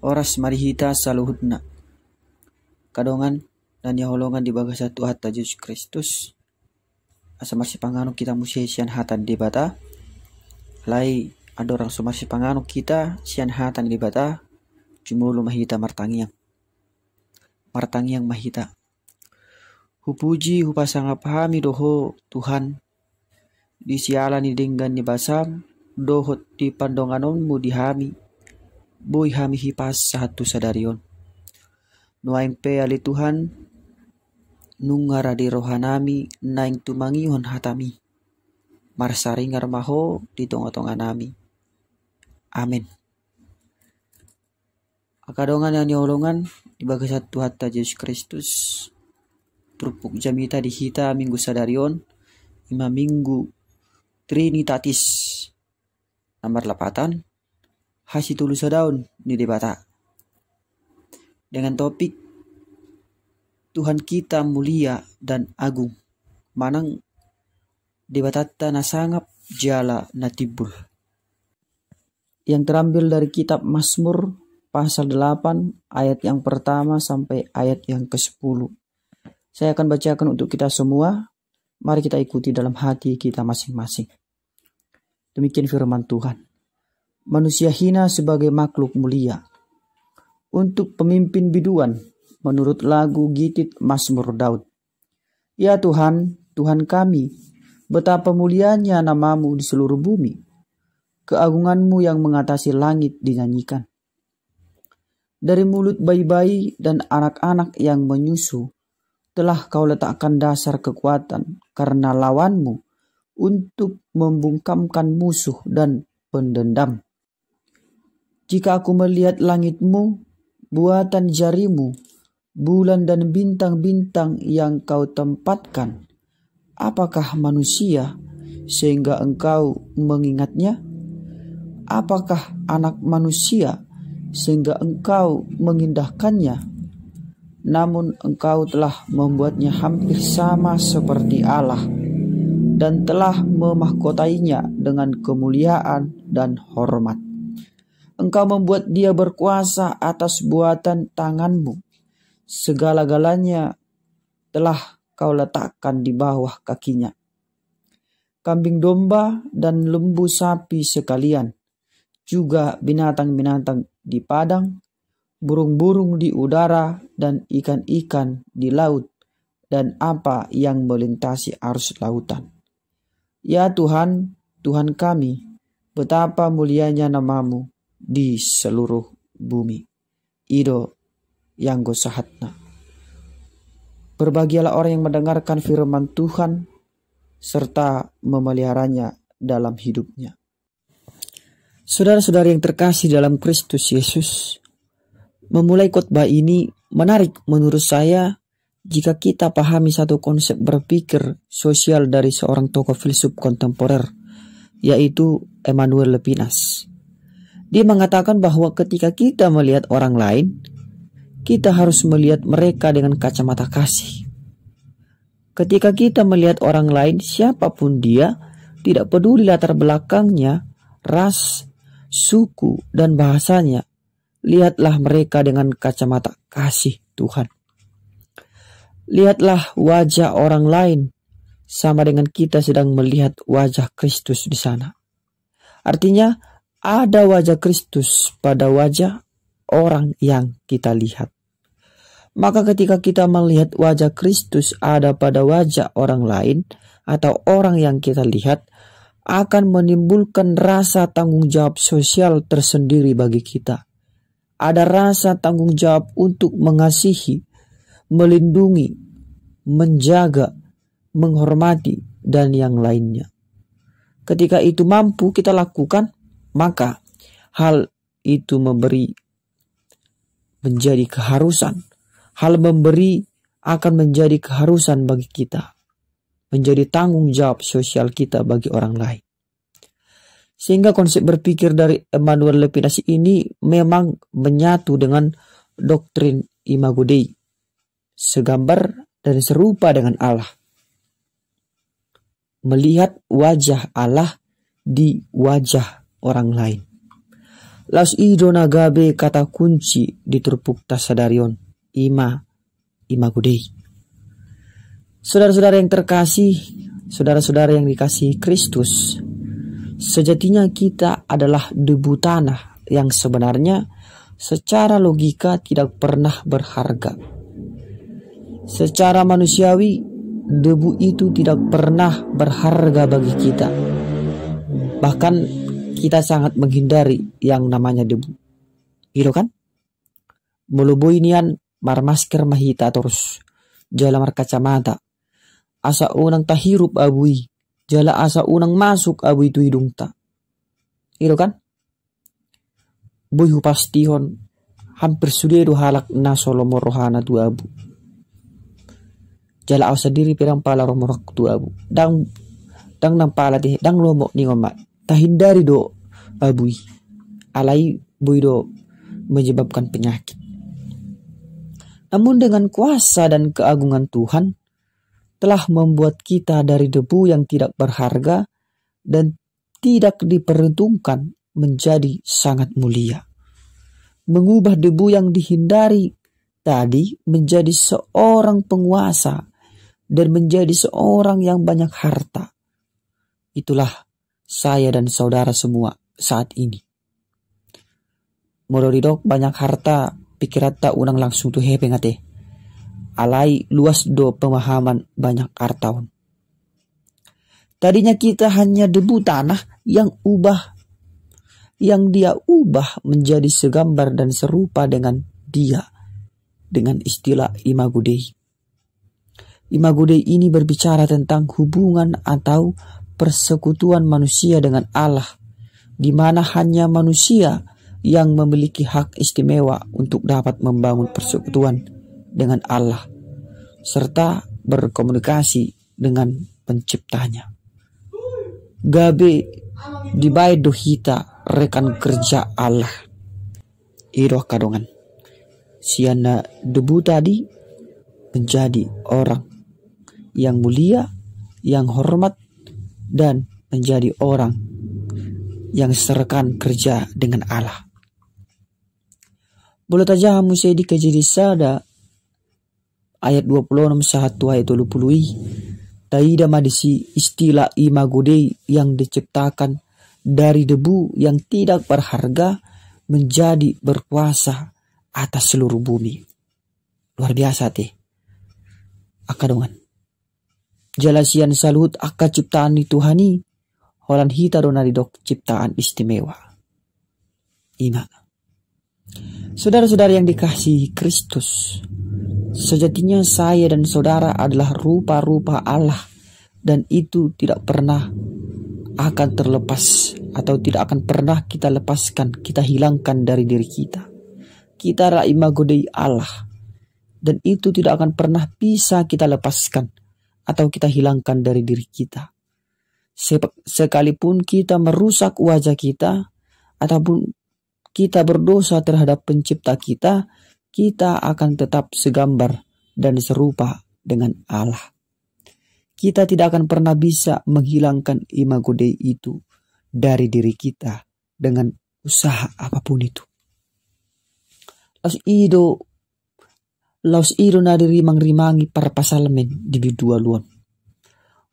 oras marihita saluhutna. Kadongan dan yaholongan di bagas satu hatta Yesus Kristus. Asa marsi panganu kita musia sian hatan di bata. Lai adorang sumarsi panganu kita sian hatan di bata. Cumulu mahita martangiang. Martangiang mahita. Hupuji hupasanga pahami doho Tuhan. Di sialan ni denggan ni basam. Dohot di pandonganommu dihami. Boy hami pas satu sadarion. pe ali Tuhan nungara di rohanami naing hon hatami. Marsari ngarmaho di tonga tonga nami. Amin. Akadongan yang nyolongan di satu hatta Yesus Kristus. Perupuk jamita di hita minggu sadarion. Ima minggu Trinitatis. Nomor lapatan Hasil tulis daun ni debata. Dengan topik Tuhan kita mulia dan agung. Manang debatata sangat jala natibul. Yang terambil dari kitab Mazmur pasal 8 ayat yang pertama sampai ayat yang ke-10. Saya akan bacakan untuk kita semua. Mari kita ikuti dalam hati kita masing-masing. Demikian firman Tuhan manusia hina sebagai makhluk mulia. Untuk pemimpin biduan, menurut lagu Gitit masmur Daud. Ya Tuhan, Tuhan kami, betapa mulianya namamu di seluruh bumi. Keagunganmu yang mengatasi langit dinyanyikan. Dari mulut bayi-bayi dan anak-anak yang menyusu, telah kau letakkan dasar kekuatan karena lawanmu untuk membungkamkan musuh dan pendendam. Jika aku melihat langitmu, buatan jarimu, bulan dan bintang-bintang yang kau tempatkan, apakah manusia sehingga engkau mengingatnya? Apakah anak manusia sehingga engkau mengindahkannya? Namun engkau telah membuatnya hampir sama seperti Allah dan telah memahkotainya dengan kemuliaan dan hormat. Engkau membuat dia berkuasa atas buatan tanganmu. Segala-galanya telah kau letakkan di bawah kakinya. Kambing domba dan lembu sapi sekalian, juga binatang-binatang di padang, burung-burung di udara, dan ikan-ikan di laut, dan apa yang melintasi arus lautan. Ya Tuhan, Tuhan kami, betapa mulianya namamu di seluruh bumi. Ido yang gosahatna. Berbahagialah orang yang mendengarkan firman Tuhan serta memeliharanya dalam hidupnya. saudara saudara yang terkasih dalam Kristus Yesus, memulai khotbah ini menarik menurut saya jika kita pahami satu konsep berpikir sosial dari seorang tokoh filsuf kontemporer, yaitu Emmanuel Levinas. Dia mengatakan bahwa ketika kita melihat orang lain, kita harus melihat mereka dengan kacamata kasih. Ketika kita melihat orang lain, siapapun dia, tidak peduli latar belakangnya, ras, suku, dan bahasanya, lihatlah mereka dengan kacamata kasih Tuhan. Lihatlah wajah orang lain, sama dengan kita sedang melihat wajah Kristus di sana. Artinya, ada wajah Kristus pada wajah orang yang kita lihat. Maka ketika kita melihat wajah Kristus ada pada wajah orang lain atau orang yang kita lihat, akan menimbulkan rasa tanggung jawab sosial tersendiri bagi kita. Ada rasa tanggung jawab untuk mengasihi, melindungi, menjaga, menghormati, dan yang lainnya. Ketika itu mampu kita lakukan, maka hal itu memberi menjadi keharusan. Hal memberi akan menjadi keharusan bagi kita, menjadi tanggung jawab sosial kita bagi orang lain. Sehingga konsep berpikir dari Emmanuel Levinas ini memang menyatu dengan doktrin Imago Dei, segambar dan serupa dengan Allah. Melihat wajah Allah di wajah orang lain. Las idonagabe kata kunci di terpuk sadarion. ima gudei. Saudara-saudara yang terkasih, saudara-saudara yang dikasih Kristus, sejatinya kita adalah debu tanah yang sebenarnya secara logika tidak pernah berharga. Secara manusiawi, debu itu tidak pernah berharga bagi kita. Bahkan kita sangat menghindari yang namanya debu. Gitu kan? Melubui nian marmasker mahita terus. Jala mar kacamata. Asa unang tahirup abui. Jala asa unang masuk abui tu hidung ta. Gitu kan? Boyu pastihon hampir sudah do halak nasolomo rohana tu abu. Jala asa diri pirang pala romorok tu abu. Dang dang nang pala di dang lomok ni ngomak kita hindari do abui, ah, alai bui do menyebabkan penyakit namun dengan kuasa dan keagungan Tuhan telah membuat kita dari debu yang tidak berharga dan tidak diperhitungkan menjadi sangat mulia mengubah debu yang dihindari tadi menjadi seorang penguasa dan menjadi seorang yang banyak harta. Itulah saya dan saudara semua saat ini. Modoridok banyak harta pikiran tak unang langsung tuh hepeng ngate. Alai luas do pemahaman banyak artaun. Tadinya kita hanya debu tanah yang ubah yang dia ubah menjadi segambar dan serupa dengan dia dengan istilah imago Dei. Imago Dei ini berbicara tentang hubungan atau persekutuan manusia dengan Allah, di mana hanya manusia yang memiliki hak istimewa untuk dapat membangun persekutuan dengan Allah, serta berkomunikasi dengan penciptanya. Gabe dibai dohita rekan kerja Allah. Iroh kadongan. Siana debu tadi menjadi orang yang mulia, yang hormat, dan menjadi orang yang serkan kerja dengan Allah. Boleh tajah musedi kejadian sada ayat 26 itu ayat 20 Taida madisi istilah imagode yang diciptakan dari debu yang tidak berharga menjadi berkuasa atas seluruh bumi. Luar biasa teh. Akadongan. Jalasian salut akka ciptaan ni Tuhani, holan hita dok ciptaan istimewa. Ina. Saudara-saudara yang dikasihi Kristus, sejatinya saya dan saudara adalah rupa-rupa Allah dan itu tidak pernah akan terlepas atau tidak akan pernah kita lepaskan, kita hilangkan dari diri kita. Kita adalah imago Dei Allah dan itu tidak akan pernah bisa kita lepaskan atau kita hilangkan dari diri kita. Sekalipun kita merusak wajah kita, ataupun kita berdosa terhadap pencipta kita, kita akan tetap segambar dan serupa dengan Allah. Kita tidak akan pernah bisa menghilangkan imago Dei itu dari diri kita dengan usaha apapun itu. Lalu ido laus iruna diri mangrimangi para pasalmen di dua luan.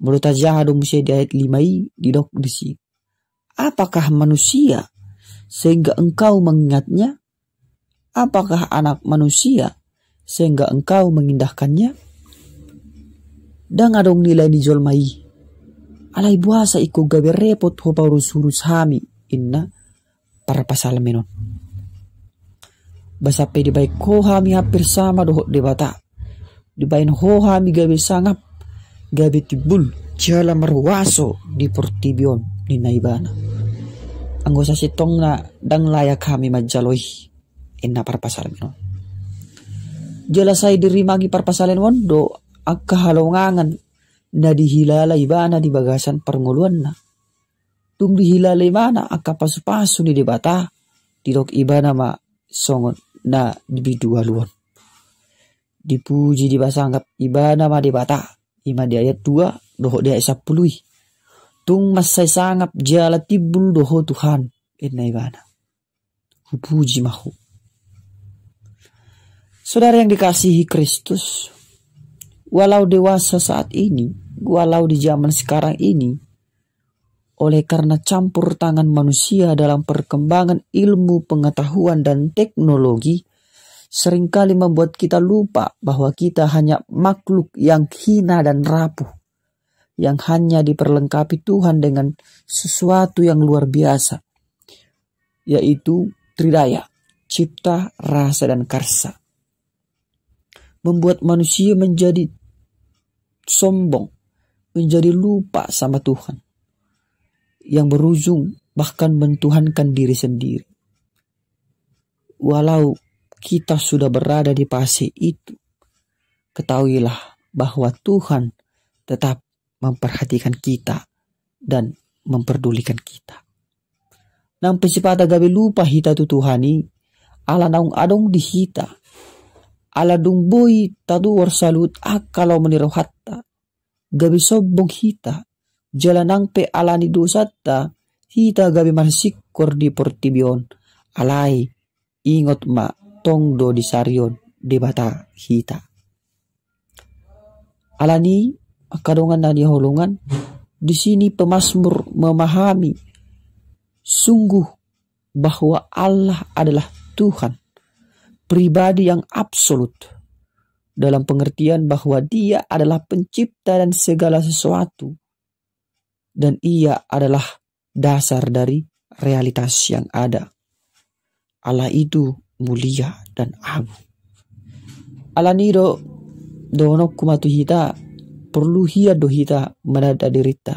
Mulut aja hadu musya di ayat limai dok disi. Apakah manusia sehingga engkau mengingatnya? Apakah anak manusia sehingga engkau mengindahkannya? Dan adong nilai di mai. Alai buasa iku gawe repot hoba urus-urus hami inna para pasalmenon basape di baik koha hami hampir sama doh de bata di bain ho hami gabe sangap gabe tibul jala marwaso di portibion di naibana anggo sa sitong na dang layak kami majaloi ena parpasal mino jala say diri magi do wondo halongangan na dihilala ibana di bagasan permuluan na tung dihilala ibana pasu pasu di debata di dok ibana ma songon na luon, dipuji dibasanggap ibadah ma dibata ima di ayat dua doho di ayat sepuluh tung masai sanggap jala tibul doho Tuhan inna ibana puji mahu saudara yang dikasihi Kristus walau dewasa saat ini walau di zaman sekarang ini oleh karena campur tangan manusia dalam perkembangan ilmu pengetahuan dan teknologi, seringkali membuat kita lupa bahwa kita hanya makhluk yang hina dan rapuh, yang hanya diperlengkapi Tuhan dengan sesuatu yang luar biasa, yaitu tridaya, cipta, rasa, dan karsa. Membuat manusia menjadi sombong, menjadi lupa sama Tuhan yang berujung bahkan mentuhankan diri sendiri. Walau kita sudah berada di pasir itu, ketahuilah bahwa Tuhan tetap memperhatikan kita dan memperdulikan kita. Nang pesipat gabe lupa hita tu Tuhani, ala naung adong di hita. Ala dung boi tadu war salut akalau hatta, Gabe sobong hita jalanang pe alani ta hita gabi mansikor di portibion alai ingot ma tongdo di sarion di bata hita alani kadongan na holongan di sini pemasmur memahami sungguh bahwa Allah adalah Tuhan pribadi yang absolut dalam pengertian bahwa dia adalah pencipta dan segala sesuatu dan ia adalah dasar dari realitas yang ada. Allah itu mulia dan agung. Allah nido dono kumatu hita perlu hia do hita menada dirita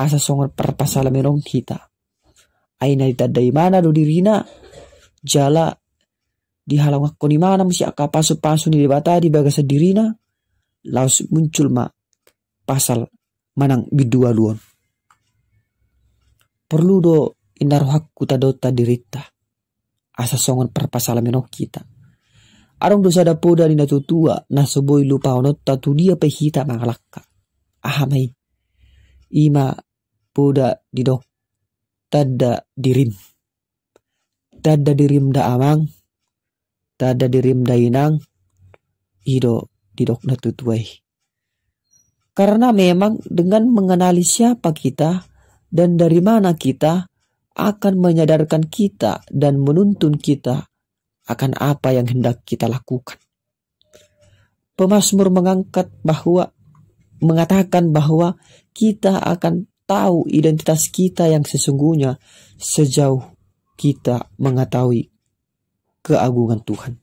asa songon perpasala merong hita aina hita dari mana do dirina jala dihalang aku ni mana mesti aka pasu pasu di bata di bagasa dirina laus muncul ma pasal manang bidua luon. Perlu do indaro hakku tadota dirita. Asa songon perpasalameno kita. Arong dosa dapoda nina tutua nasoboi lupa onot tatu dia pehita mangalakka. Ahamai. Ima poda do Tada dirim. Tada dirim da amang. Tada dirim da inang. Ido didok natutuai. Karena memang dengan mengenali siapa kita dan dari mana kita akan menyadarkan kita dan menuntun kita akan apa yang hendak kita lakukan. Pemasmur mengangkat bahwa mengatakan bahwa kita akan tahu identitas kita yang sesungguhnya sejauh kita mengetahui keagungan Tuhan.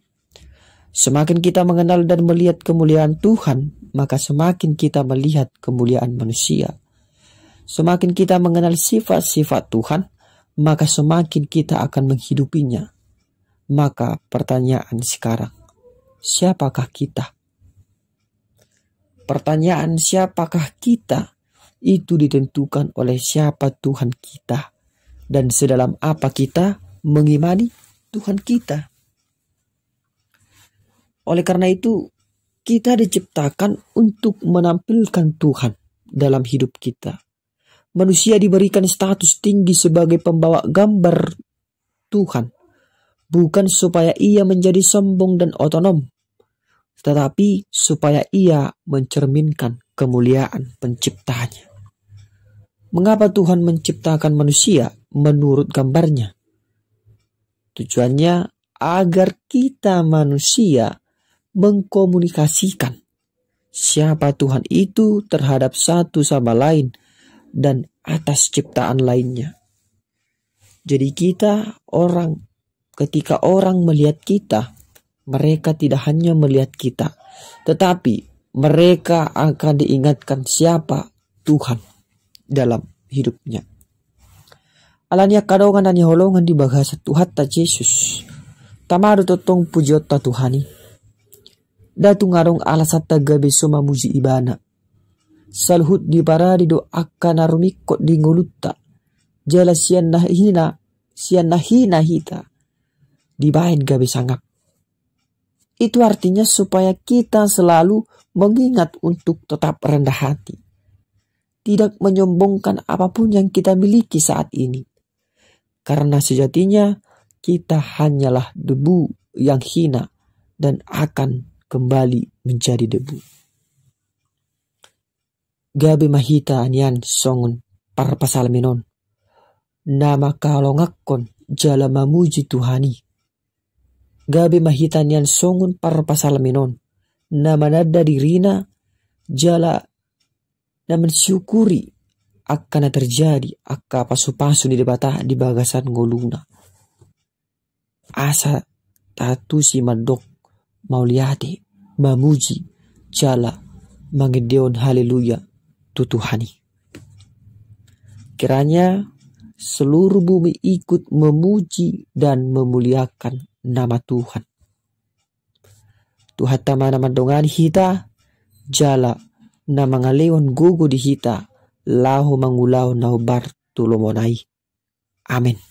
Semakin kita mengenal dan melihat kemuliaan Tuhan, maka semakin kita melihat kemuliaan manusia, semakin kita mengenal sifat-sifat Tuhan, maka semakin kita akan menghidupinya. Maka pertanyaan sekarang, siapakah kita? Pertanyaan siapakah kita itu ditentukan oleh siapa Tuhan kita dan sedalam apa kita mengimani Tuhan kita. Oleh karena itu, kita diciptakan untuk menampilkan Tuhan dalam hidup kita. Manusia diberikan status tinggi sebagai pembawa gambar Tuhan, bukan supaya ia menjadi sombong dan otonom, tetapi supaya ia mencerminkan kemuliaan penciptanya. Mengapa Tuhan menciptakan manusia menurut gambarnya? Tujuannya agar kita manusia mengkomunikasikan siapa Tuhan itu terhadap satu sama lain dan atas ciptaan lainnya. Jadi kita orang ketika orang melihat kita, mereka tidak hanya melihat kita, tetapi mereka akan diingatkan siapa Tuhan dalam hidupnya. Alanya kadongan dan holongan di bahasa Tuhan ta Yesus. Tamaru totong pujiot Tuhani datungarong alasat taga beso mamuji ibana. Salhut di para dido kok di ngulutta. Jala sian nahina, sian nahina hita. Dibahin gabe sangap. Itu artinya supaya kita selalu mengingat untuk tetap rendah hati. Tidak menyombongkan apapun yang kita miliki saat ini. Karena sejatinya kita hanyalah debu yang hina dan akan kembali menjadi debu. Gabe mahita anian songon parpasal menon. Nama kalongakon jala mamuji Tuhani. Gabe mahita anian songon parpasal menon. Nama nada dirina jala namen syukuri akan terjadi akka pasu-pasu di debata di bagasan goluna. Asa tatu si madok Mauliati, mamuji, jala, mangedeon haleluya, tutuhani. Kiranya seluruh bumi ikut memuji dan memuliakan nama Tuhan. Tuhan tama nama dongan hita, jala, nama mga gugu di hita, lahu mangulau naubar tulomonai. Amin.